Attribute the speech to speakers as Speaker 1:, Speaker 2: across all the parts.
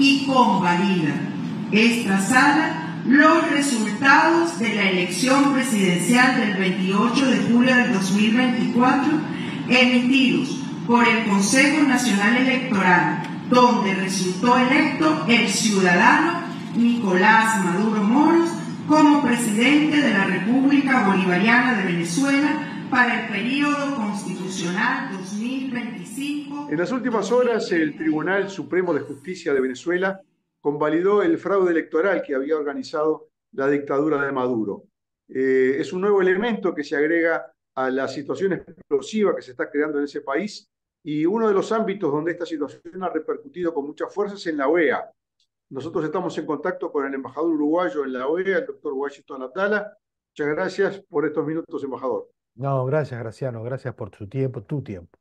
Speaker 1: y convalida esta sala los resultados de la elección presidencial del 28 de julio del 2024 emitidos por el Consejo Nacional Electoral, donde resultó electo el ciudadano Nicolás Maduro Moros como presidente de la República Bolivariana de Venezuela para el periodo constitucional 2024. En
Speaker 2: las últimas horas, el Tribunal Supremo de Justicia de Venezuela convalidó el fraude electoral que había organizado la dictadura de Maduro. Eh, es un nuevo elemento que se agrega a la situación explosiva que se está creando en ese país y uno de los ámbitos donde esta situación ha repercutido con mucha fuerza es en la OEA. Nosotros estamos en contacto con el embajador uruguayo en la OEA, el doctor Washington Abdala. Muchas gracias por estos minutos, embajador.
Speaker 1: No, gracias, Graciano. Gracias por su tiempo, tu tiempo.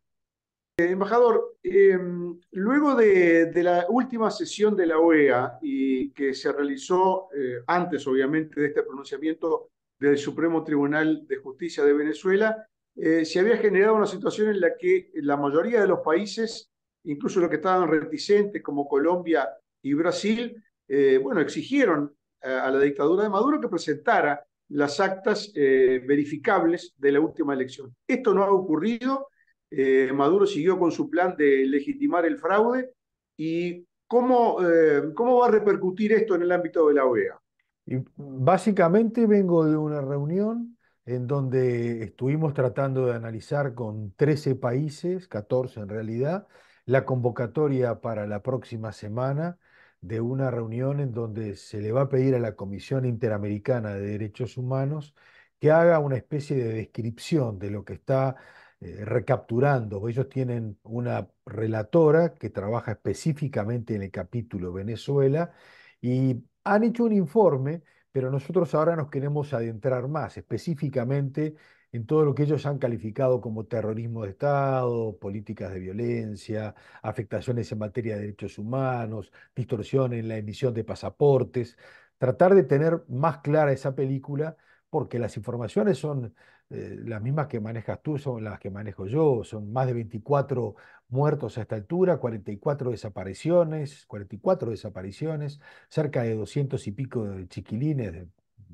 Speaker 2: Eh, embajador, em, luego de, la última sesión de la OEA y que se realizó eh, antes, obviamente, de este pronunciamiento del Supremo Tribunal de Justicia de Venezuela, eh, se había generado una situación en la que la mayoría de los países, incluso los que estaban reticentes como Colombia y Brasil, bueno, exigieron a, la dictadura de Maduro que presentara las actas verificables de la última elección. Esto no ha ocurrido eh, Maduro siguió con su plan de legitimar el fraude y cómo, eh, cómo va a repercutir esto en el ámbito de la OEA.
Speaker 1: básicamente vengo de una reunión en donde estuvimos tratando de analizar con 13 países, 14 en realidad, la convocatoria para la próxima semana de una reunión en donde se le va a pedir a la Comisión Interamericana de Derechos Humanos que haga una especie de descripción de lo que está eh, recapturando. Ellos tienen una relatora que trabaja específicamente en el capítulo Venezuela y han hecho un informe, pero nosotros ahora nos queremos adentrar más específicamente en todo lo que ellos han calificado como terrorismo de Estado, políticas de violencia, afectaciones en materia de derechos humanos, distorsión en la emisión de pasaportes, tratar de tener más clara esa película porque las informaciones son eh, las mismas que manejas tú, son las que manejo yo, son más de 24 muertos a esta altura, 44 desapariciones, 44 desapariciones, cerca de 200 y pico de chiquilines, de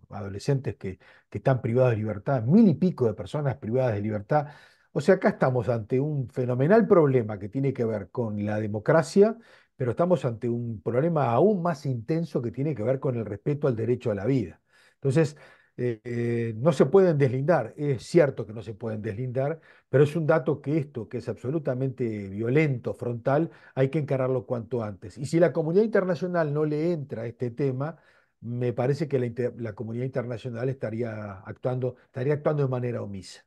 Speaker 1: adolescentes que, que están privados de libertad, mil y pico de personas privadas de libertad. O sea, acá estamos ante un fenomenal problema que tiene que ver con la democracia, pero estamos ante un problema aún más intenso que tiene que ver con el respeto al derecho a la vida. Entonces, eh, eh, no se pueden deslindar. Es cierto que no se pueden deslindar, pero es un dato que esto, que es absolutamente violento, frontal, hay que encararlo cuanto antes. Y si la comunidad internacional no le entra a este tema, me parece que la, comunidad internacional estaría actuando, estaría actuando de manera omisa.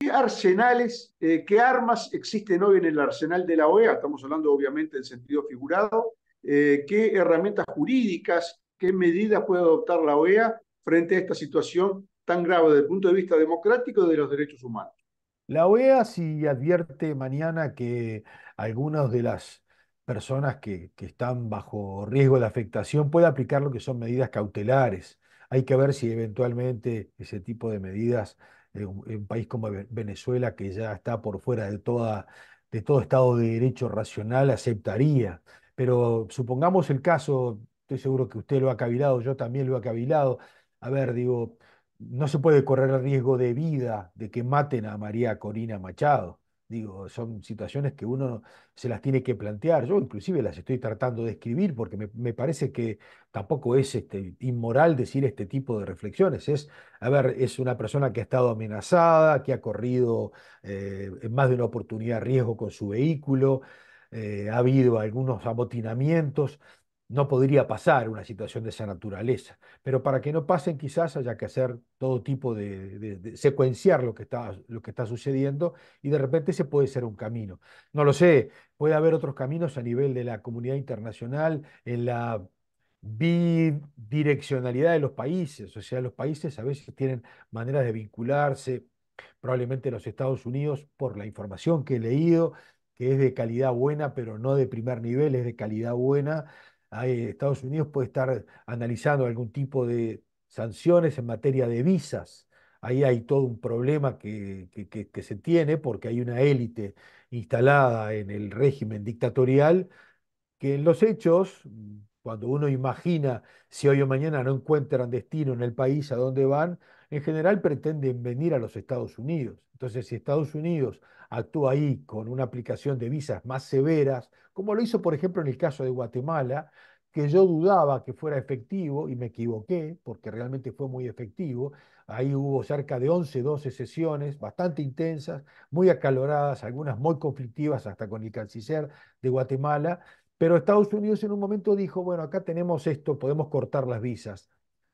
Speaker 2: ¿Qué arsenales, eh, qué armas existen hoy en el arsenal de la OEA? Estamos hablando obviamente en sentido figurado. ¿Qué herramientas jurídicas, qué medidas puede adoptar la OEA frente a esta situación tan grave desde el punto de vista democrático y de los derechos humanos.
Speaker 1: La OEA si advierte mañana que algunas de las personas que, están bajo riesgo de afectación puede aplicar lo que son medidas cautelares. Hay que ver si eventualmente ese tipo de medidas en un país como Venezuela, que ya está por fuera de, toda, de todo Estado de Derecho racional, aceptaría. Pero supongamos el caso, estoy seguro que usted lo ha cavilado, yo también lo he cavilado, a ver, digo, no se puede correr el riesgo de vida de que maten a María Corina Machado. Digo, son situaciones que uno se las tiene que plantear. Yo inclusive las estoy tratando de escribir porque me, parece que tampoco es este, inmoral decir este tipo de reflexiones. Es, a ver, es una persona que ha estado amenazada, que ha corrido eh, en más de una oportunidad riesgo con su vehículo, eh, ha habido algunos amotinamientos no podría pasar una situación de esa naturaleza. Pero para que no pasen, quizás haya que hacer todo tipo de, secuenciar lo que, está, lo que está sucediendo y de repente ese puede ser un camino. No lo sé, puede haber otros caminos a nivel de la comunidad internacional, en la bidireccionalidad de los países. O sea, los países a veces tienen maneras de vincularse, probablemente los Estados Unidos, por la información que he leído, que es de calidad buena, pero no de primer nivel, es de calidad buena. Estados Unidos puede estar analizando algún tipo de sanciones en materia de visas. Ahí hay todo un problema que, se tiene porque hay una élite instalada en el régimen dictatorial que en los hechos, cuando uno imagina si hoy o mañana no encuentran destino en el país a donde van, en general pretenden venir a los Estados Unidos. Entonces, si Estados Unidos actúa ahí con una aplicación de visas más severas, como lo hizo, por ejemplo, en el caso de Guatemala, que yo dudaba que fuera efectivo y me equivoqué, porque realmente fue muy efectivo. Ahí hubo cerca de 11, 12 sesiones bastante intensas, muy acaloradas, algunas muy conflictivas, hasta con el canciller de Guatemala. Pero Estados Unidos en un momento dijo, bueno, acá tenemos esto, podemos cortar las visas.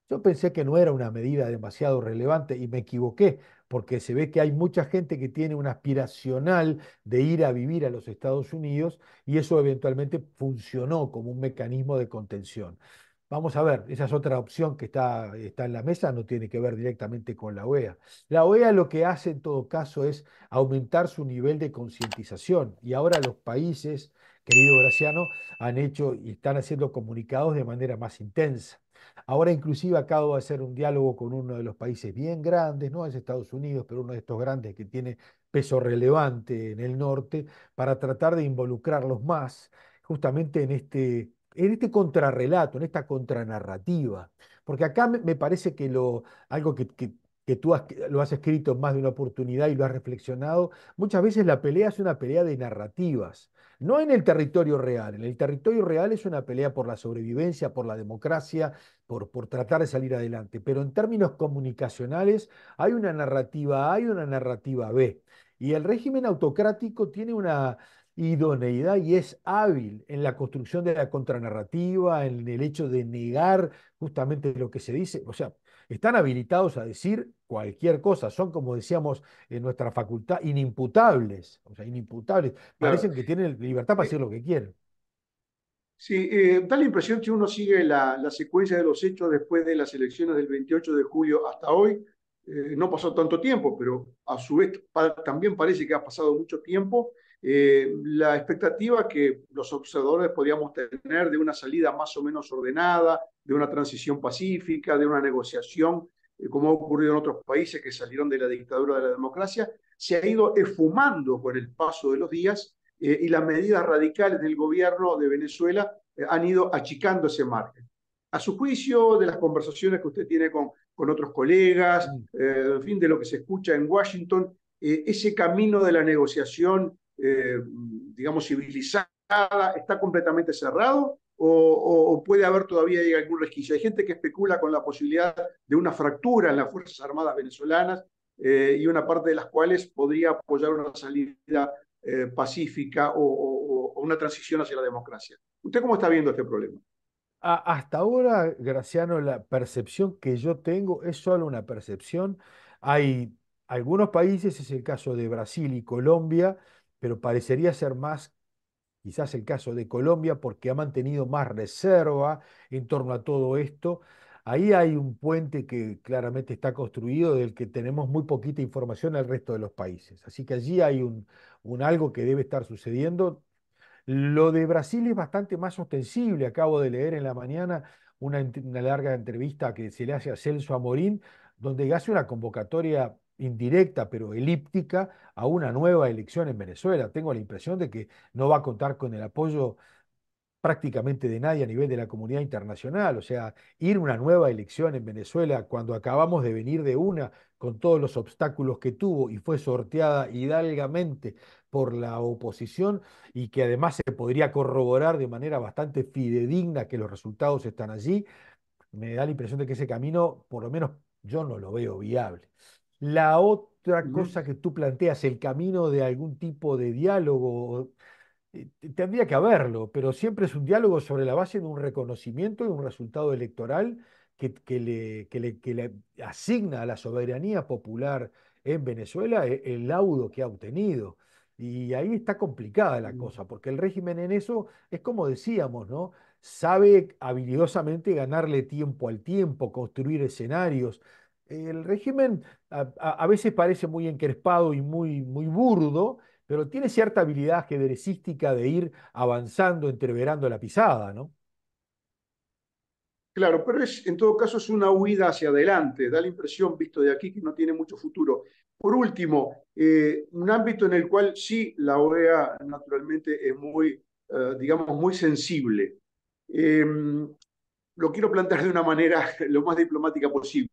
Speaker 1: Yo pensé que no era una medida demasiado relevante y me equivoqué porque se ve que hay mucha gente que tiene un aspiracional de ir a vivir a los Estados Unidos y eso eventualmente funcionó como un mecanismo de contención. Vamos a ver, esa es otra opción que está, está en la mesa, no tiene que ver directamente con la OEA. La OEA lo que hace en todo caso es aumentar su nivel de concientización y ahora los países, querido Graciano, han hecho y están haciendo comunicados de manera más intensa. Ahora inclusive acabo de hacer un diálogo con uno de los países bien grandes, no es Estados Unidos, pero uno de estos grandes que tiene peso relevante en el norte, para tratar de involucrarlos más justamente en este, en este contrarrelato, en esta contranarrativa. Porque acá me parece que lo, algo que, tú lo has escrito en más de una oportunidad y lo has reflexionado, muchas veces la pelea es una pelea de narrativas no en el territorio real. En el territorio real es una pelea por la sobrevivencia, por la democracia, por, por tratar de salir adelante. Pero en términos comunicacionales hay una narrativa A y una narrativa B. Y el régimen autocrático tiene una idoneidad y es hábil en la construcción de la contranarrativa, en el hecho de negar justamente lo que se dice. O sea, están habilitados a decir cualquier cosa, son como decíamos en nuestra facultad, inimputables, o sea, inimputables, parecen que tienen libertad para decir eh, lo que quieren.
Speaker 2: Sí, eh, da la impresión que uno sigue la, secuencia de los hechos después de las elecciones del 28 de julio hasta hoy. Eh, no pasó tanto tiempo, pero a su vez también parece que ha pasado mucho tiempo eh, la expectativa que los observadores podíamos tener de una salida más o menos ordenada, de una transición pacífica, de una negociación, eh, como ha ocurrido en otros países que salieron de la dictadura de la democracia, se ha ido esfumando con el paso de los días eh, y las medidas radicales del gobierno de Venezuela han ido achicando ese margen. A su juicio, de las conversaciones que usted tiene con, con otros colegas, mm. en fin, de lo que se escucha en Washington, ese camino de la negociación eh, digamos, civilizada, está completamente cerrado o, puede haber todavía algún resquicio. Hay gente que especula con la posibilidad de una fractura en las Fuerzas Armadas venezolanas eh, y una parte de las cuales podría apoyar una salida eh, pacífica o, una transición hacia la democracia. ¿Usted cómo está viendo este problema?
Speaker 1: hasta ahora, Graciano, la percepción que yo tengo es solo una percepción. Hay algunos países, es el caso de Brasil y Colombia, pero parecería ser más quizás el caso de Colombia porque ha mantenido más reserva en torno a todo esto. Ahí hay un puente que claramente está construido del que tenemos muy poquita información al resto de los países. Así que allí hay un, un algo que debe estar sucediendo. Lo de Brasil es bastante más ostensible. Acabo de leer en la mañana una, una larga entrevista que se le hace a Celso Amorín, donde hace una convocatoria indirecta pero elíptica a una nueva elección en Venezuela. Tengo la impresión de que no va a contar con el apoyo prácticamente de nadie a nivel de la comunidad internacional. O sea, ir a una nueva elección en Venezuela cuando acabamos de venir de una con todos los obstáculos que tuvo y fue sorteada hidalgamente por la oposición y que además se podría corroborar de manera bastante fidedigna que los resultados están allí, me da la impresión de que ese camino, por lo menos yo no lo veo viable. La otra cosa que tú planteas, el camino de algún tipo de diálogo, eh, tendría que haberlo, pero siempre es un diálogo sobre la base de un reconocimiento y un resultado electoral que, le, que, le, asigna a la soberanía popular en Venezuela el, eh, el laudo que ha obtenido. Y ahí está complicada la cosa, porque el régimen en eso es como decíamos, ¿no? Sabe habilidosamente ganarle tiempo al tiempo, construir escenarios, el régimen a, veces parece muy encrespado y muy, muy burdo, pero tiene cierta habilidad ajedrecística de ir avanzando, entreverando la pisada, ¿no?
Speaker 2: Claro, pero en todo caso es una huida hacia adelante, da la impresión, visto de aquí, que no tiene mucho futuro. Por último, eh, un ámbito en el cual sí la OEA naturalmente es muy, eh, digamos, muy sensible. Em, lo quiero plantear de una manera lo más diplomática posible.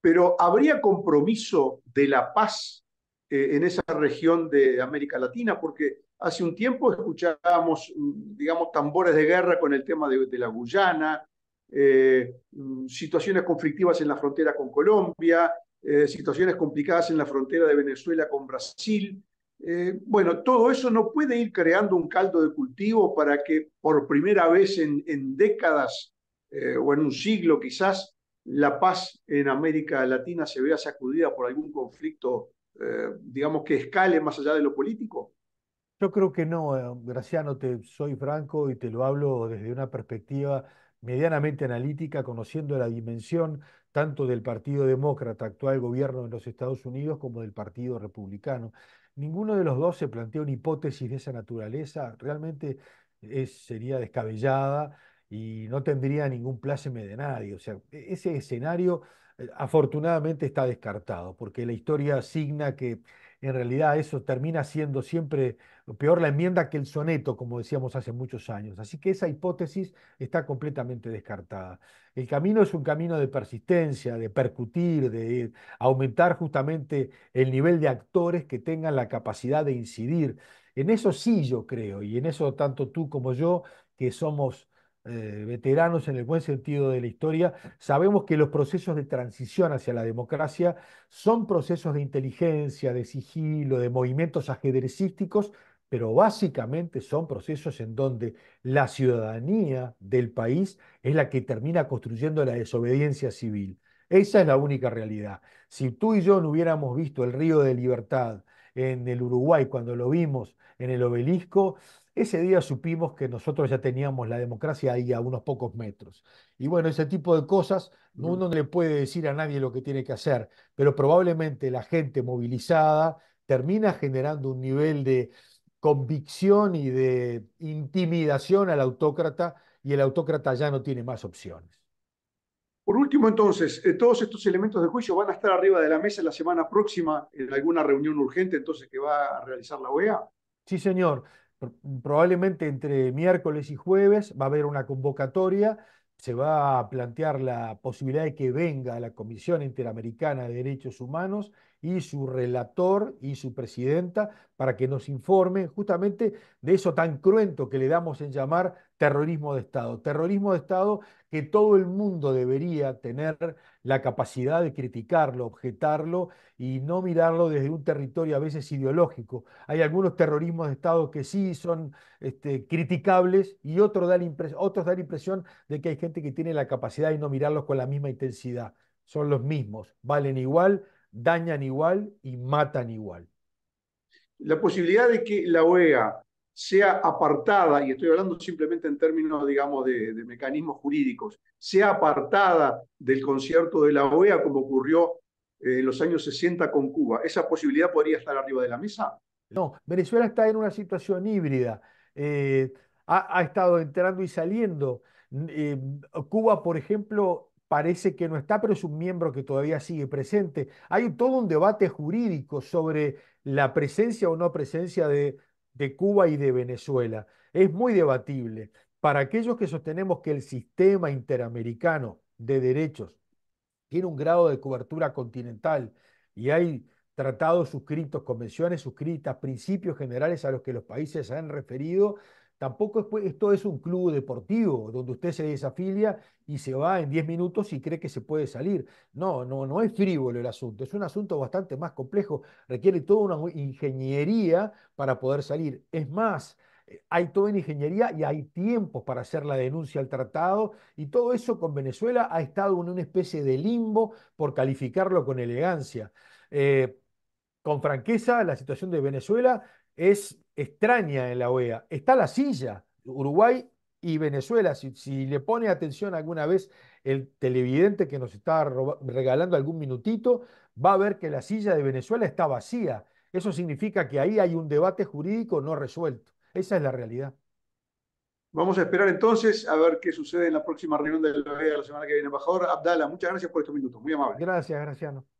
Speaker 2: Pero ¿habría compromiso de la paz eh, en esa región de América Latina? Porque hace un tiempo escuchábamos, mm, digamos, tambores de guerra con el tema de, la Guyana, eh, mm, situaciones conflictivas en la frontera con Colombia, eh, situaciones complicadas en la frontera de Venezuela con Brasil. bueno, todo eso no puede ir creando un caldo de cultivo para que por primera vez en, décadas o en un siglo quizás la paz en América Latina se vea sacudida por algún conflicto, eh, digamos, que escale más allá de lo político?
Speaker 1: Yo creo que no, eh, Graciano, te soy franco y te lo hablo desde una perspectiva medianamente analítica, conociendo la dimensión tanto del Partido Demócrata, actual gobierno en los Estados Unidos, como del Partido Republicano. Ninguno de los dos se plantea una hipótesis de esa naturaleza, realmente eh, sería descabellada y no tendría ningún pláceme de nadie. O sea, e-, ese escenario eh, afortunadamente está descartado, porque la historia asigna que en realidad eso termina siendo siempre peor la enmienda que el soneto, como decíamos hace muchos años. Así que esa hipótesis está completamente descartada. El camino es un camino de persistencia, de percutir, de aumentar justamente el nivel de actores que tengan la capacidad de incidir. En eso sí yo creo, y en eso tanto tú como yo, que somos eh, veteranos en el buen sentido de la historia, sabemos que los procesos de transición hacia la democracia son procesos de inteligencia, de sigilo, de movimientos ajedrecísticos, pero básicamente son procesos en donde la ciudadanía del país es la que termina construyendo la desobediencia civil. Esa es la única realidad. Si tú y yo no hubiéramos visto el río de libertad en el Uruguay cuando lo vimos en el obelisco, ese día supimos que nosotros ya teníamos la democracia ahí a unos pocos metros. Y bueno, ese tipo de cosas, uno no le puede decir a nadie lo que tiene que hacer, pero probablemente la gente movilizada termina generando un nivel de convicción y de intimidación al autócrata y el autócrata ya no tiene más opciones.
Speaker 2: Por último, entonces, eh, todos estos elementos de juicio van a estar arriba de la mesa la semana próxima en alguna reunión urgente entonces que va a realizar la OEA.
Speaker 1: Sí, señor probablemente entre miércoles y jueves va a haber una convocatoria, se va a plantear la posibilidad de que venga la Comisión Interamericana de Derechos Humanos y su relator y su presidenta para que nos informe justamente de eso tan cruento que le damos en llamar terrorismo de Estado. Terrorismo de Estado que todo el mundo debería tener la capacidad de criticarlo, objetarlo y no mirarlo desde un territorio a veces ideológico. Hay algunos terrorismos de Estado que sí son este, criticables y otros dan, la otros dan impresión de que hay gente que tiene la capacidad de no mirarlos con la misma intensidad. Son los mismos, valen igual, dañan igual y matan igual.
Speaker 2: La posibilidad de que la OEA sea apartada, y estoy hablando simplemente en términos, digamos, de, mecanismos jurídicos, sea apartada del concierto de la OEA como ocurrió eh, en los años 60 con Cuba, ¿esa posibilidad podría estar arriba de la mesa?
Speaker 1: No, Venezuela está en una situación híbrida. Eh, ha, estado entrando y saliendo. Eh, Cuba, por ejemplo, parece que no está, pero es un miembro que todavía sigue presente. Hay todo un debate jurídico sobre la presencia o no presencia de, Cuba y de Venezuela. Es muy debatible. Para aquellos que sostenemos que el sistema interamericano de derechos tiene un grado de cobertura continental y hay tratados suscritos, convenciones suscritas, principios generales a los que los países se han referido, Tampoco pues, esto es un club deportivo donde usted se desafilia y se va en 10 minutos y cree que se puede salir. No, no, no es frívolo el asunto. Es un asunto bastante más complejo. Requiere toda una ingeniería para poder salir. Es más, eh, hay toda una ingeniería y hay tiempos para hacer la denuncia al tratado. Y todo eso con Venezuela ha estado en una especie de limbo por calificarlo con elegancia. Eh, con franqueza, la situación de Venezuela es extraña en la OEA. Está la silla. Uruguay y Venezuela, si, le pone atención alguna vez el televidente que nos está regalando algún minutito, va a ver que la silla de Venezuela está vacía. Eso significa que ahí hay un debate jurídico no resuelto. Esa es la realidad. Vamos a esperar entonces
Speaker 2: a ver qué sucede en la próxima reunión de la OEA la semana que viene, embajador. Abdala, muchas gracias por estos minutos, muy amable.
Speaker 1: Gracias, Graciano.